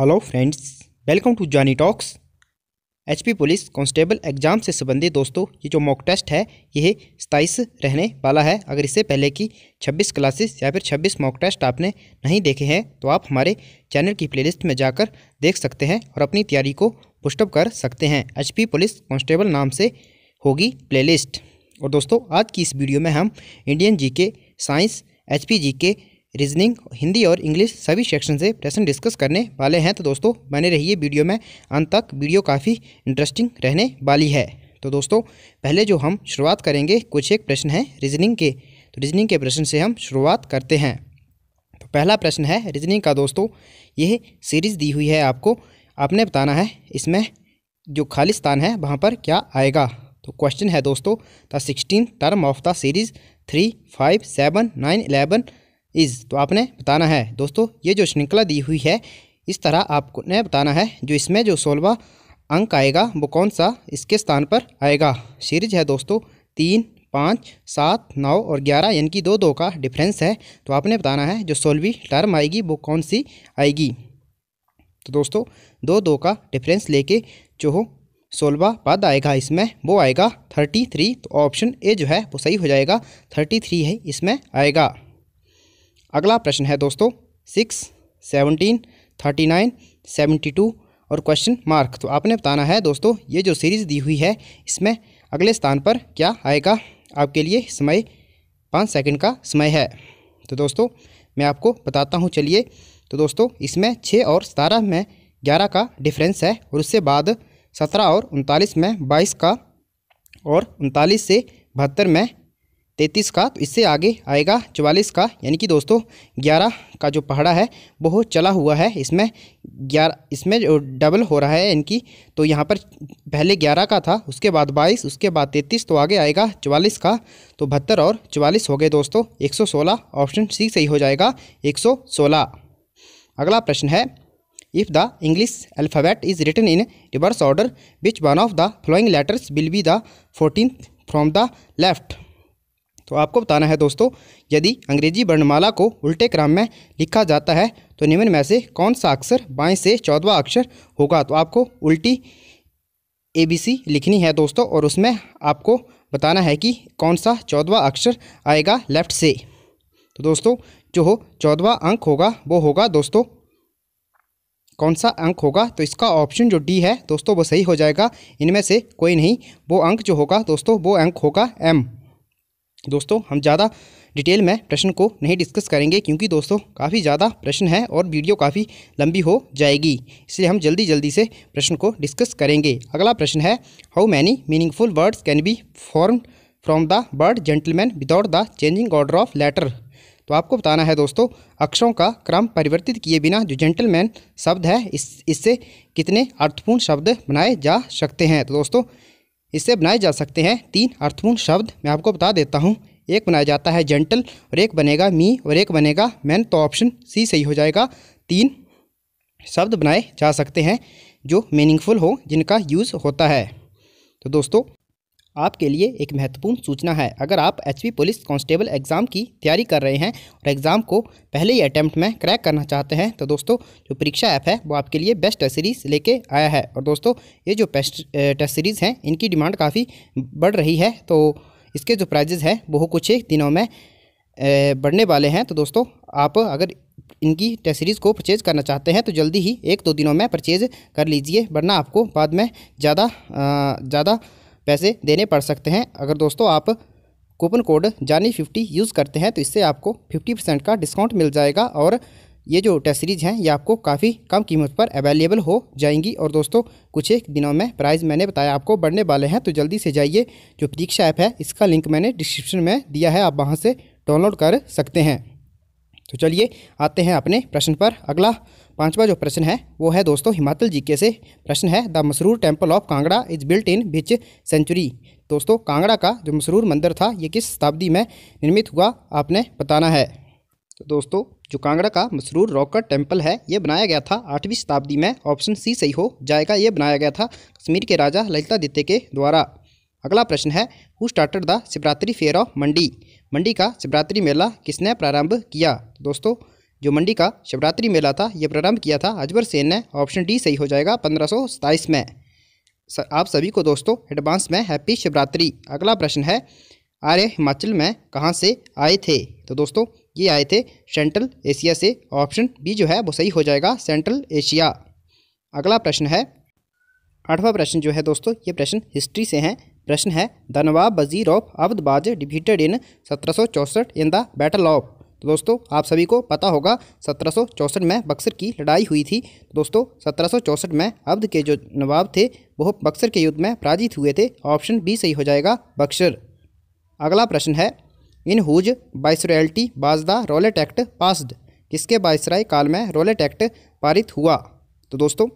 hello friends welcome to Johnny talks HP police constable exam से संबंधित दोस्तों ये जो मॉक टेस्ट है यह सताइस रहने वाला है अगर इससे पहले की 26 क्लासेस या फिर 26 मॉक टेस्ट आपने नहीं देखे हैं तो आप हमारे चैनल की प्लेलिस्ट में जाकर देख सकते हैं और अपनी तैयारी को पुष्टअप कर सकते हैं एच पुलिस कांस्टेबल नाम से होगी प्लेलिस्ट और दोस्तों आज की इस वीडियो में हम Indian G science H P reasoning Hindi और इंग्लिश सभी सेक्शन से प्रश्न डिस्कस करने वाले हैं तो दोस्तों बने रहिए वीडियो में अंत तक वीडियो काफ़ी इंटरेस्टिंग रहने वाली है तो दोस्तों पहले जो हम शुरुआत करेंगे कुछ एक प्रश्न है रीजनिंग के तो रीजनिंग के प्रश्न से हम शुरुआत करते हैं तो पहला प्रश्न है रीजनिंग का दोस्तों यह सीरीज़ दी हुई है आपको आपने बताना है इसमें जो खालिस्तान है वहाँ पर क्या आएगा तो क्वेश्चन है दोस्तों the sixteen term of the series three five seven nine eleven is तो आपने बताना है दोस्तों ये जो श्रृंखला दी हुई है इस तरह आपको ने बताना है जो इसमें जो सोलवा अंक आएगा वो कौन सा इसके स्थान पर आएगा सीरीज है दोस्तों तीन पाँच सात नौ और ग्यारह यानी कि दो दो का डिफरेंस है तो आपने बताना है जो सोलहवीं टर्म आएगी वो कौन सी आएगी तो दोस्तों दो दो का डिफरेंस लेके जो हो सोलवा पद आएगा इसमें वो आएगा थर्टी थ्री तो ऑप्शन ए जो है वो सही हो जाएगा थर्टी थ्री है इसमें आएगा अगला प्रश्न है दोस्तों six seventeen thirty nine seventy two और क्वेश्चन मार्क तो आपने बताना है दोस्तों ये जो सीरीज़ दी हुई है इसमें अगले स्थान पर क्या आएगा आपके लिए समय पाँच सेकंड का समय है तो दोस्तों मैं आपको बताता हूँ चलिए तो दोस्तों इसमें छः और सतारह में ग्यारह का डिफरेंस है और उससे बाद सत्रह और उनतालीस में बाईस का और उनतालीस से बहत्तर में तैंतीस का तो इससे आगे आएगा चवालीस का यानी कि दोस्तों ग्यारह का जो पहाड़ा है वह चला हुआ है इसमें ग्यारह इसमें जो डबल हो रहा है यानी कि तो यहाँ पर पहले ग्यारह का था उसके बाद बाईस उसके बाद तैंतीस तो आगे आएगा चवालीस का तो बहत्तर और चवालीस हो गए दोस्तों एक सौ सोलह ऑप्शन सी सही हो जाएगा एक सौ सोलह अगला प्रश्न है if the English alphabet is written in reverse order which one of the following letters will be the fourteen from the left तो आपको बताना है दोस्तों यदि अंग्रेजी वर्णमाला को उल्टे क्रम में लिखा जाता है तो निम्न में से कौन सा अक्षर बाएं से चौदवा अक्षर होगा तो आपको उल्टी ए बी सी लिखनी है दोस्तों और उसमें आपको बताना है कि कौन सा चौदवा अक्षर आएगा लेफ्ट से तो दोस्तों जो हो चौदवा अंक होगा वो होगा दोस्तों कौन सा अंक होगा तो इसका ऑप्शन जो डी है दोस्तों वो सही हो जाएगा इनमें से कोई नहीं वो अंक जो होगा दोस्तों वो अंक होगा एम दोस्तों हम ज़्यादा डिटेल में प्रश्न को नहीं डिस्कस करेंगे क्योंकि दोस्तों काफ़ी ज़्यादा प्रश्न है और वीडियो काफ़ी लंबी हो जाएगी इसलिए हम जल्दी जल्दी से प्रश्न को डिस्कस करेंगे अगला प्रश्न है how many meaningful words can be form from the word gentleman without the changing order of letter तो आपको बताना है दोस्तों अक्षरों का क्रम परिवर्तित किए बिना जो जेंटलमैन शब्द है इस इससे कितने अर्थपूर्ण शब्द बनाए जा सकते हैं तो दोस्तों इससे बनाए जा सकते हैं तीन अर्थपूर्ण शब्द मैं आपको बता देता हूँ एक बनाया जाता है जेंटल और एक बनेगा मी और एक बनेगा मैन तो ऑप्शन सी सही हो जाएगा तीन शब्द बनाए जा सकते हैं जो मीनिंगफुल हो जिनका यूज़ होता है तो दोस्तों आपके लिए एक महत्वपूर्ण सूचना है अगर आप एच पुलिस कांस्टेबल एग्ज़ाम की तैयारी कर रहे हैं और एग्ज़ाम को पहले ही अटैम्प्ट में क्रैक करना चाहते हैं तो दोस्तों जो परीक्षा ऐप है वो आपके लिए बेस्ट टेस्ट सीरीज़ लेके आया है और दोस्तों ये जो बेस्ट टेस्ट सीरीज़ हैं इनकी डिमांड काफ़ी बढ़ रही है तो इसके जो प्राइजेज़ हैं वो कुछ ही दिनों में बढ़ने वाले हैं तो दोस्तों आप अगर इनकी टेस्ट सीरीज़ को परचेज़ करना चाहते हैं तो जल्दी ही एक दो दिनों में परचेज़ कर लीजिए वरना आपको बाद में ज़्यादा ज़्यादा पैसे देने पड़ सकते हैं अगर दोस्तों आप coupon code Johnny fifty use करते हैं तो इससे आपको फिफ्टी परसेंट का डिस्काउंट मिल जाएगा और ये जो टेस्ट सीरीज़ हैं ये आपको काफ़ी कम कीमत पर अवेलेबल हो जाएंगी और दोस्तों कुछ एक दिनों में प्राइस मैंने बताया आपको बढ़ने वाले हैं तो जल्दी से जाइए जो परीक्षा ऐप है इसका लिंक मैंने डिस्क्रिप्शन में दिया है आप वहाँ से डाउनलोड कर सकते हैं तो चलिए आते हैं अपने प्रश्न पर अगला पांचवा जो प्रश्न है वो है दोस्तों हिमाचल जीके से प्रश्न है the Masroor temple of Kangra is built in which century दोस्तों कांगड़ा का जो मसरूर मंदिर था ये किस शताब्दी में निर्मित हुआ आपने बताना है तो दोस्तों जो कांगड़ा का मसरूर रॉकर टेम्पल है ये बनाया गया था आठवीं शताब्दी में ऑप्शन सी सही हो जाएगा ये बनाया गया था कश्मीर के राजा ललितादित्य के द्वारा अगला प्रश्न है who started the Shivratri fair of Mandi Mandi का शिवरात्रि मेला किसने प्रारंभ किया दोस्तों जो मंडी का शिवरात्रि मेला था यह प्रारंभ किया था अजबर सेन ने ऑप्शन डी सही हो जाएगा पंद्रह में आप सभी को दोस्तों एडवांस में हैप्पी शिवरात्रि अगला प्रश्न है आर्य हिमाचल में कहाँ से आए थे तो दोस्तों ये आए थे सेंट्रल एशिया से ऑप्शन बी जो है वो सही हो जाएगा सेंट्रल एशिया अगला प्रश्न है आठवां प्रश्न जो है दोस्तों ये प्रश्न हिस्ट्री से हैं प्रश्न है द नवाब वजीर ऑफ अवधबाज डिफीटेड इन सत्रह इन द बैटल ऑफ तो दोस्तों आप सभी को पता होगा सत्रह में बक्सर की लड़ाई हुई थी दोस्तों सत्रह में अब्द के जो नवाब थे वह बक्सर के युद्ध में पराजित हुए थे ऑप्शन बी सही हो जाएगा बक्सर अगला प्रश्न है in whose बाइसरॉयल्टी was the roulette act passed किसके बाइसराय काल में रोलेट एक्ट पारित हुआ तो दोस्तों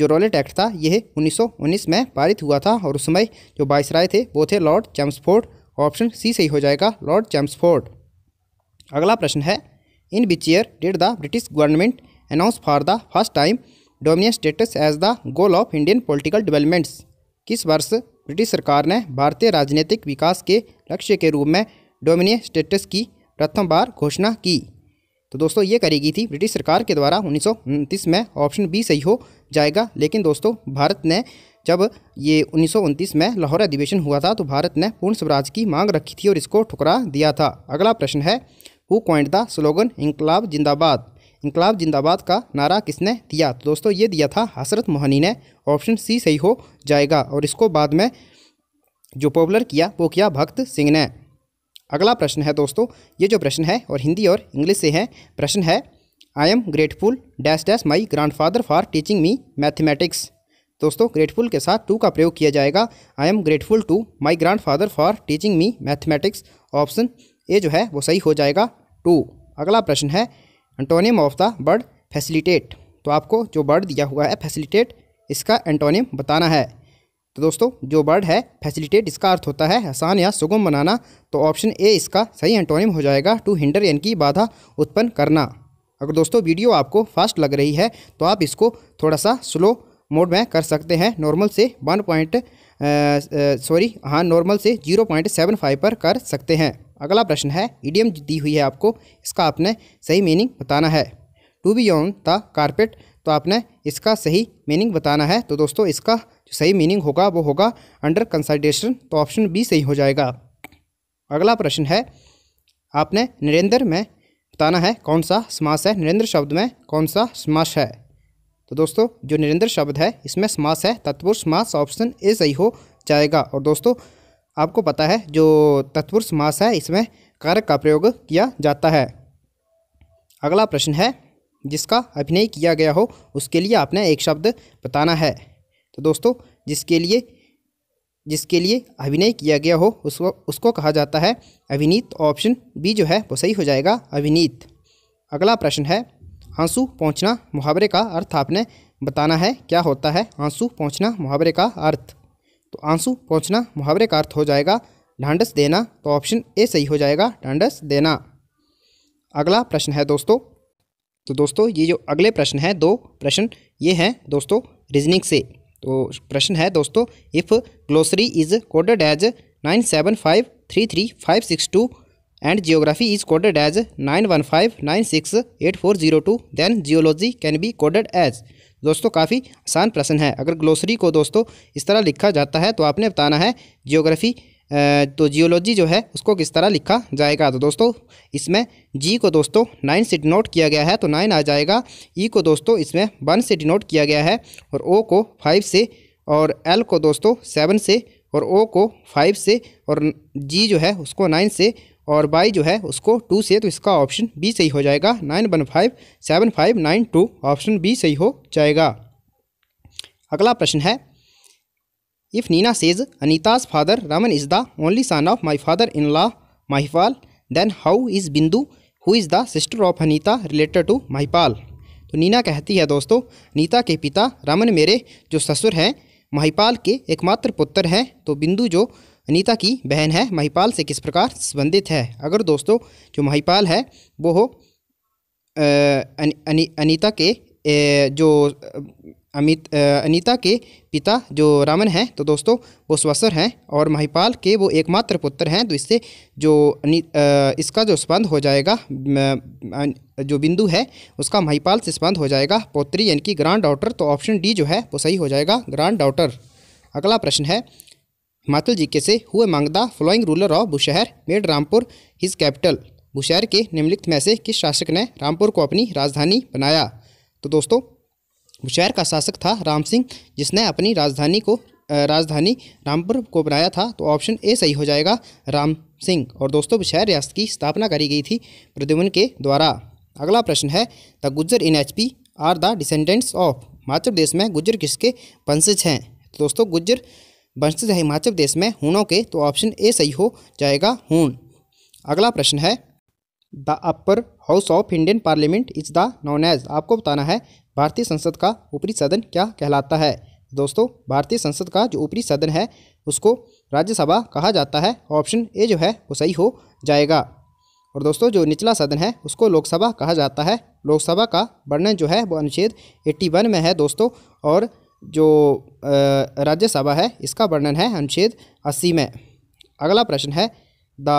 जो रोलेट एक्ट था यह 1919 में पारित हुआ था और उस समय जो बाइसराय थे वो थे लॉर्ड चैम्सफोर्ड ऑप्शन सी सही हो जाएगा लॉर्ड चैम्सफोर्ड अगला प्रश्न है in which year did the British government announce for the first time dominion status as the goal of Indian political developments किस वर्ष ब्रिटिश सरकार ने भारतीय राजनीतिक विकास के लक्ष्य के रूप में डोमिनियन स्टेटस की प्रथम बार घोषणा की तो दोस्तों ये करेगी थी ब्रिटिश सरकार के द्वारा उन्नीस में ऑप्शन बी सही हो जाएगा लेकिन दोस्तों भारत ने जब ये उन्नीस में लाहौर अधिवेशन हुआ था तो भारत ने पूर्ण स्वराज की मांग रखी थी और इसको ठुकरा दिया था अगला प्रश्न है who coined the slogan Inquilab Zindabad Inquilab जिंदाबाद का नारा किसने दिया तो दोस्तों ये दिया था हसरत मोहनी ने ऑप्शन सी सही हो जाएगा और इसको बाद में जो पॉपुलर किया वो किया भक्त सिंह ने अगला प्रश्न है दोस्तों ये जो प्रश्न है और हिंदी और इंग्लिश से है प्रश्न है I am grateful dash dash my father for teaching me mathematics दोस्तों ग्रेटफुल के साथ टू का प्रयोग किया जाएगा I am grateful to my grand father for teaching me mathematics option A जो है वो सही हो जाएगा टू अगला प्रश्न है antonym of the word facilitate तो आपको जो बर्ड दिया हुआ है फैसिलिटेट इसका एंटोनियम बताना है तो दोस्तों जो बर्ड है फैसिलिटेट इसका अर्थ होता है आसान या सुगम बनाना तो ऑप्शन ए इसका सही एंटोनियम हो जाएगा टू हिंडर यानी कि बाधा उत्पन्न करना अगर दोस्तों वीडियो आपको फास्ट लग रही है तो आप इसको थोड़ा सा स्लो मोड में कर सकते हैं नॉर्मल से वन पॉइंट सॉरी हाँ नॉर्मल से जीरो पॉइंट सेवन फाइव पर कर सकते हैं अगला प्रश्न है ईडियम दी हुई है आपको इसका आपने सही मीनिंग बताना है to be on the carpet तो आपने इसका सही मीनिंग बताना है तो दोस्तों इसका जो सही मीनिंग होगा वो होगा अंडर कंसल्टेशन तो ऑप्शन बी सही हो जाएगा अगला प्रश्न है आपने नरेंद्र में बताना है कौन सा समास है नरेंद्र शब्द में कौन सा समास है तो दोस्तों जो नरेंद्र शब्द है इसमें समास है तत्पुरुष समास ऑप्शन ए सही हो जाएगा और दोस्तों आपको पता है जो तत्पुरुष मास है इसमें कारक का प्रयोग किया जाता है अगला प्रश्न है जिसका अभिनय किया गया हो उसके लिए आपने एक शब्द बताना है तो दोस्तों जिसके लिए जिसके लिए अभिनय किया गया हो उसको उसको कहा जाता है अभिनीत ऑप्शन बी जो है वो सही हो जाएगा अभिनीत अगला प्रश्न है आंसू पहुँचना मुहावरे का अर्थ आपने बताना है क्या होता है आंसू पहुँचना मुहावरे का अर्थ तो आंसू पहुँचना मुहावरे का अर्थ हो जाएगा ढांडस देना तो ऑप्शन ए सही हो जाएगा ढांडस देना अगला प्रश्न है दोस्तों तो दोस्तों ये जो अगले प्रश्न है दो प्रश्न ये हैं दोस्तों रीजनिंग से तो प्रश्न है दोस्तों if glossary is coded as nine seven five three three five six two and geography is coded as nine one five nine six eight four zero two then geology can be coded as दोस्तों काफ़ी आसान प्रश्न है अगर glossary को दोस्तों इस तरह लिखा जाता है तो आपने बताना है जियोग्राफी तो जियोलॉजी जो है उसको किस तरह लिखा जाएगा तो दोस्तों इसमें जी को दोस्तों नाइन से डिनोट किया गया है तो नाइन आ जाएगा ई e को दोस्तों इसमें वन से डिनोट किया गया है और ओ को फाइव से और एल को दोस्तों सेवन से और ओ को फाइव से और जी जो है उसको नाइन से और बाई जो है उसको टू से तो इसका ऑप्शन बी सही हो जाएगा nine one five seven five nine two option B सही हो जाएगा अगला प्रश्न है if Nina says Anita's father Raman is the only son of my father in law Mahipal then how is Bindu who is the sister of Anita related to Mahipal तो नीना कहती है दोस्तों नीता के पिता रमन मेरे जो ससुर हैं माहिपाल के एकमात्र पुत्र हैं तो बिंदु जो अनीता की बहन है महिपाल से किस प्रकार संबंधित है अगर दोस्तों जो महिपाल है वो हो अनि, अनीता के जो अमित अनीता के पिता जो रामन हैं तो दोस्तों वो स्वसर हैं और महिपाल के वो एकमात्र पुत्र हैं तो इससे जो इसका जो संबंध हो जाएगा जो बिंदु है उसका महिपाल से संबंध हो जाएगा पौत्री यानी कि ग्रांड डॉटर तो ऑप्शन डी जो है वो सही हो जाएगा ग्रांड डॉटर अगला प्रश्न है हिमाचल जी के से हुए मांग the following ruler of Bushahr made Rampur his capital Bushahr के निम्नलिखित में से किस शासक ने रामपुर को अपनी राजधानी बनाया तो दोस्तों बुशहर का शासक था राम सिंह जिसने अपनी राजधानी को राजधानी रामपुर को बनाया था तो ऑप्शन ए सही हो जाएगा राम सिंह और दोस्तों बुशहर रियासत की स्थापना करी गई थी प्रद्युमन के द्वारा अगला प्रश्न है the Gujjar in H P are the descendants of Himachal Pradesh में गुजर किसके वंशज हैं तो दोस्तों गुज्जर वंशज है हिमाचल प्रदेश में हूणों के तो ऑप्शन ए सही हो जाएगा हूण अगला प्रश्न है the upper house of Indian parliament is the known as आपको बताना है भारतीय संसद का ऊपरी सदन क्या कहलाता है दोस्तों भारतीय संसद का जो ऊपरी सदन है उसको राज्यसभा कहा जाता है ऑप्शन ए जो है वो सही हो जाएगा और दोस्तों जो निचला सदन है उसको लोकसभा कहा जाता है लोकसभा का वर्णन जो है वो अनुच्छेद 81 में है दोस्तों और जो राज्यसभा है इसका वर्णन है अनुच्छेद अस्सी में अगला प्रश्न है the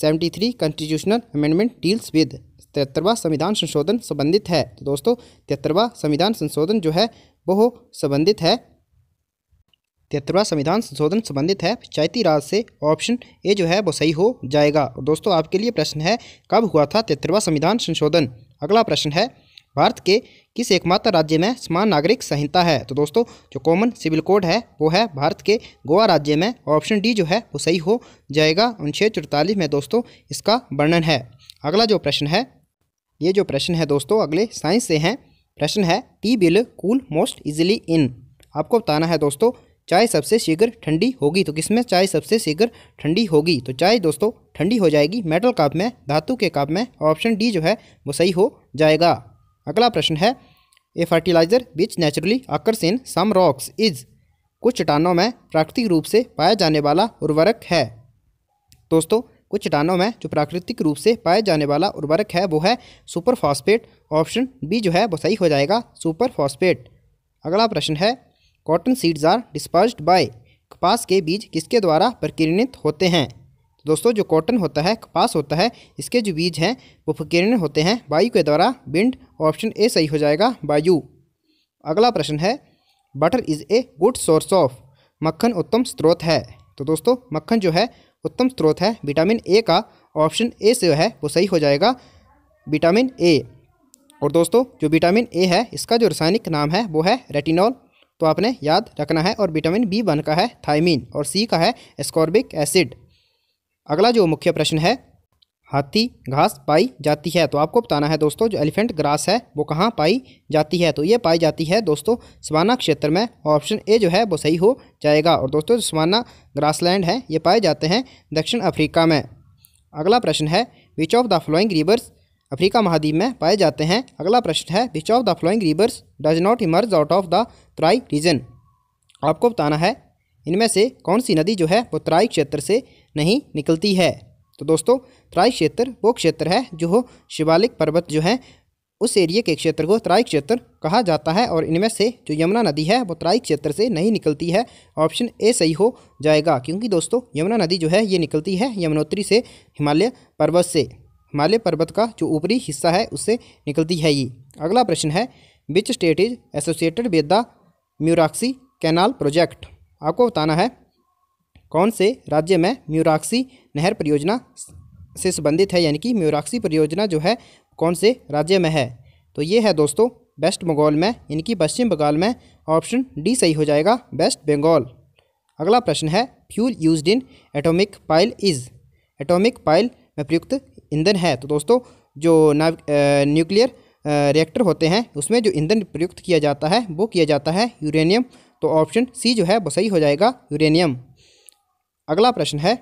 seventy three constitutional amendment deals with तिहत्तरवा संविधान संशोधन संबंधित है तो दोस्तों तिहत्तरवा संविधान संशोधन जो है वह संबंधित है तिहत्तरवा संविधान संशोधन संबंधित है पंचायती राज से ऑप्शन ए जो है वो सही हो जाएगा और दोस्तों आपके लिए प्रश्न है कब हुआ था तिहत्तरवा संविधान संशोधन अगला प्रश्न है भारत के किस एकमात्र राज्य में समान नागरिक संहिता है तो दोस्तों जो कॉमन सिविल कोड है वो है भारत के गोवा राज्य में ऑप्शन डी जो है वो सही हो जाएगा अनुच्छेद चौतालीस में दोस्तों इसका वर्णन है अगला जो प्रश्न है ये जो प्रश्न है दोस्तों अगले साइंस से हैं प्रश्न है tea will cool most easily in आपको बताना है दोस्तों चाय सबसे शीघ्र ठंडी होगी तो किसमें चाय सबसे शीघ्र ठंडी होगी तो चाय दोस्तों ठंडी हो जाएगी मेटल काप में धातु के काप में ऑप्शन डी जो है वो सही हो जाएगा अगला प्रश्न है a fertilizer which naturally occurs in some rocks is कुछ चट्टानों में प्राकृतिक रूप से पाया जाने वाला उर्वरक है दोस्तों कुछ चट्टानों में जो प्राकृतिक रूप से पाया जाने वाला उर्वरक है वो है सुपर फॉस्फेट ऑप्शन बी जो है वो सही हो जाएगा सुपर फॉस्फेट अगला प्रश्न है cotton seeds are disperse by कपास के बीज किसके द्वारा प्रकीर्णित होते हैं दोस्तों जो कॉटन होता है कपास होता है इसके जो बीज हैं वो फकीर्ण होते हैं वायु के द्वारा बिंड ऑप्शन ए सही हो जाएगा वायु अगला प्रश्न है butter is a good source of मक्खन उत्तम स्रोत है तो दोस्तों मक्खन जो है उत्तम स्रोत है विटामिन ए का ऑप्शन ए से है वो सही हो जाएगा विटामिन ए और दोस्तों जो विटामिन ए है इसका जो रासायनिक नाम है वो है रेटिनॉल तो आपने याद रखना है और विटामिन बी वन का है थाइमिन और सी का है एस्कॉर्बिक एसिड अगला जो मुख्य प्रश्न है हाथी घास पाई जाती है तो आपको बताना है दोस्तों जो एलिफेंट ग्रास है वो कहाँ पाई जाती है तो ये पाई जाती है दोस्तों सवाना क्षेत्र में ऑप्शन ए जो है वो सही हो जाएगा और दोस्तों सवाना ग्रासलैंड है ये पाए जाते हैं दक्षिण अफ्रीका में अगला प्रश्न है which of the following rivers Africa महाद्वीप में पाए जाते हैं अगला प्रश्न है which of the following rivers does not emerge out of the Terai region आपको बताना है इनमें से कौन सी नदी जो है वो तराई क्षेत्र से नहीं निकलती है तो दोस्तों त्राई क्षेत्र वो क्षेत्र है जो शिवालिक पर्वत जो है उस एरिए के क्षेत्र को त्राई क्षेत्र कहा जाता है और इनमें से जो यमुना नदी है वो त्राई क्षेत्र से नहीं निकलती है ऑप्शन ए सही हो जाएगा क्योंकि दोस्तों यमुना नदी जो है ये निकलती है यमुनोत्री से हिमालय पर्वत से हिमालय पर्वत का जो ऊपरी हिस्सा है उससे निकलती है ये अगला प्रश्न है which state is associated with the Mayurakshi canal project आपको बताना है कौन से राज्य में म्यूराक्सी नहर परियोजना से संबंधित है यानी कि म्यूराक्सी परियोजना जो है कौन से राज्य में है तो ये है दोस्तों वेस्ट बंगाल में यानी कि पश्चिम बंगाल में ऑप्शन डी सही हो जाएगा वेस्ट बंगाल अगला प्रश्न है fuel use in atomic pile is atomic pile में प्रयुक्त ईंधन है तो दोस्तों जो नाव न्यूक्लियर रिएक्टर होते हैं उसमें जो ईंधन प्रयुक्त किया जाता है वो किया जाता है यूरेनियम तो ऑप्शन सी जो है वो सही हो जाएगा यूरेनियम अगला प्रश्न है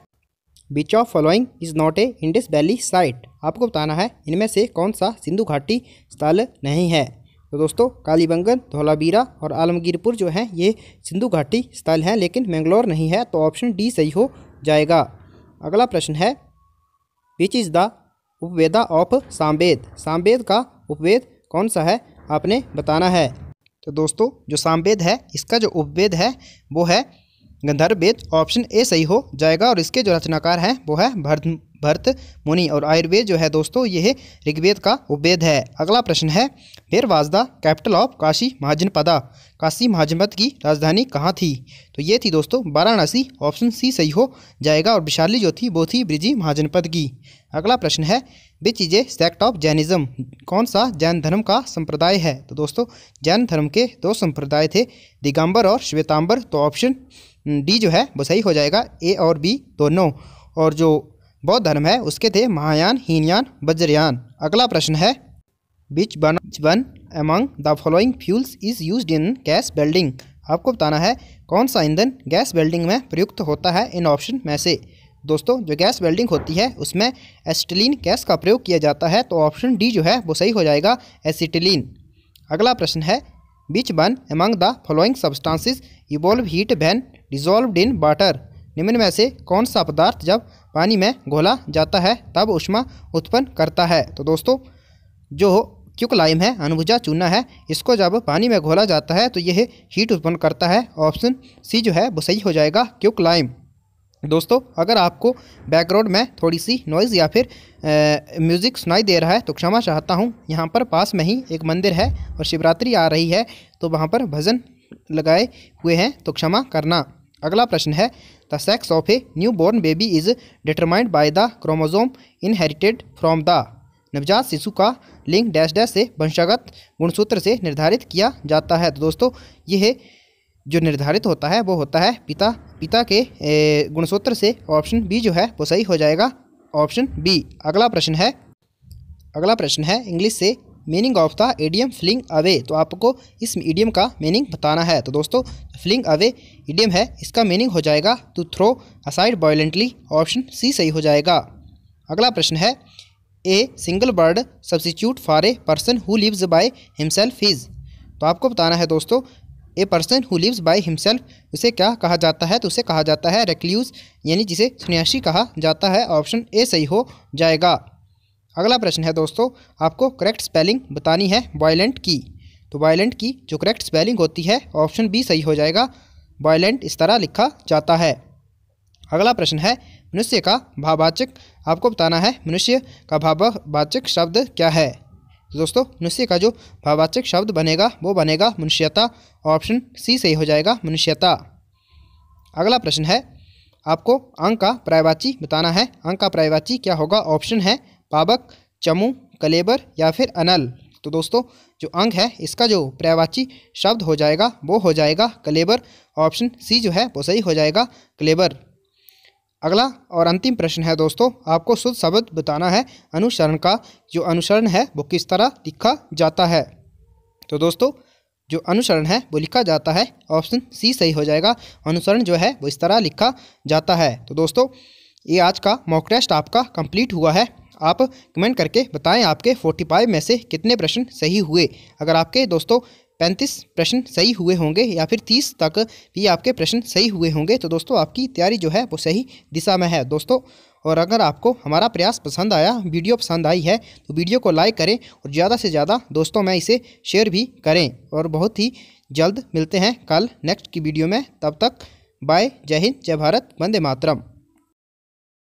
which of following is not a Indus valley site आपको बताना है इनमें से कौन सा सिंधु घाटी स्थल नहीं है तो दोस्तों कालीबंगन धौलाबीरा और आलमगीरपुर जो हैं ये सिंधु घाटी स्थल हैं लेकिन मैंगलोर नहीं है तो ऑप्शन डी सही हो जाएगा अगला प्रश्न है which is the Upaveda of Samaveda Samaveda का उपवेद कौन सा है आपने बताना है तो दोस्तों जो सांबेद है इसका जो उपवेद है वो है गंधर्व वेद ऑप्शन ए सही हो जाएगा और इसके जो रचनाकार हैं वो है भरत भरत मुनि और आयुर्वेद जो है दोस्तों यह ऋग्वेद का उपवेद है अगला प्रश्न है was the capital of Kashi Mahajanapada Kashi महाजनपद की राजधानी कहाँ थी तो ये थी दोस्तों वाराणसी ऑप्शन सी सही हो जाएगा और विशाली जो थी वो थी ब्रिजी महाजनपद की अगला प्रश्न है वे चीजें सेक्ट ऑफ जैनिज्म कौन सा जैन धर्म का संप्रदाय है तो दोस्तों जैन धर्म के दो संप्रदाय थे दिगंबर और श्वेतांबर तो ऑप्शन डी जो है वो सही हो जाएगा ए और बी दोनों और जो बौद्ध धर्म है उसके थे महायान हीनयान वज्रयान अगला प्रश्न है which one one among the following fuels is use in gas welding आपको बताना है कौन सा ईंधन गैस वेल्डिंग में प्रयुक्त होता है इन ऑप्शन में से दोस्तों जो गैस वेल्डिंग होती है उसमें एसिटिलीन गैस का प्रयोग किया जाता है तो ऑप्शन डी जो है वो सही हो जाएगा एसिटिलीन अगला प्रश्न है which one among the following substances evolve heat when dissolve in water निम्न में से कौन सा पदार्थ जब पानी में घोला जाता है तब उष्मा उत्पन्न करता है तो दोस्तों जो क्यूक लाइम है अनुभुजा चूना है इसको जब पानी में घोला जाता है तो यह हीट उत्पन्न करता है ऑप्शन सी जो है वो सही हो जाएगा क्यूक लाइम दोस्तों अगर आपको बैकग्राउंड में थोड़ी सी नॉइज़ या फिर म्यूज़िक सुनाई दे रहा है तो क्षमा चाहता हूँ यहाँ पर पास में ही एक मंदिर है और शिवरात्रि आ रही है तो वहाँ पर भजन लगाए हुए हैं तो क्षमा करना अगला प्रश्न है the sex of a new born baby is determined by the chromosome inherited from the नवजात शिशु का लिंग डैश डैश से वंशागत गुणसूत्र से निर्धारित किया जाता है तो दोस्तों यह जो निर्धारित होता है वो होता है पिता पिता के गुणसूत्र से ऑप्शन बी जो है वो सही हो जाएगा ऑप्शन बी अगला प्रश्न है अगला प्रश्न है इंग्लिश से meaning of the idiom fling away तो आपको इस ईडियम का मीनिंग बताना है तो दोस्तों फ्लिंग अवे ईडियम है इसका मीनिंग हो जाएगा to throw aside violently option C सही हो जाएगा अगला प्रश्न है a single word substitute for a person who lives by himself is तो आपको बताना है दोस्तों a person who lives by himself उसे क्या कहा जाता है तो उसे कहा जाता है रेक्ल्यूज यानी जिसे सन्यासी कहा जाता है ऑप्शन ए सही हो जाएगा अगला प्रश्न है दोस्तों आपको करेक्ट स्पेलिंग बतानी है वायलेंट की तो वायलेंट की जो करेक्ट स्पेलिंग होती है ऑप्शन बी सही हो जाएगा वायलेंट इस तरह लिखा जाता है अगला प्रश्न है मनुष्य का भाववाचक आपको बताना है मनुष्य का भाववाचक शब्द क्या है तो दोस्तों मनुष्य का जो भाववाचक शब्द बनेगा वो बनेगा मनुष्यता ऑप्शन सी सही हो जाएगा मनुष्यता अगला प्रश्न है आपको अंक का प्रायवाची बताना है अंक का प्रायवाची क्या होगा ऑप्शन है पावक चमू कलेबर या फिर अनल तो दोस्तों जो अंग है इसका जो पर्यावाची शब्द हो जाएगा वो हो जाएगा कलेबर ऑप्शन सी जो है वो सही हो जाएगा कलेबर अगला और अंतिम प्रश्न है दोस्तों आपको शुद्ध शब्द बताना है अनुसरण का जो अनुसरण है वो किस तरह लिखा जाता है तो दोस्तों जो अनुसरण है वो लिखा जाता है ऑप्शन सी सही हो जाएगा अनुसरण जो है वो इस तरह लिखा जाता है तो दोस्तों ये आज का मॉक टेस्ट आपका कंप्लीट हुआ है आप कमेंट करके बताएं आपके 45 में से कितने प्रश्न सही हुए अगर आपके दोस्तों पैंतीस प्रश्न सही हुए होंगे या फिर तीस तक भी आपके प्रश्न सही हुए होंगे तो दोस्तों आपकी तैयारी जो है वो सही दिशा में है दोस्तों और अगर आपको हमारा प्रयास पसंद आया वीडियो पसंद आई है तो वीडियो को लाइक करें और ज़्यादा से ज़्यादा दोस्तों में इसे शेयर भी करें और बहुत ही जल्द मिलते हैं कल नेक्स्ट की वीडियो में तब तक बाय जय हिंद जय भारत वंदे मातरम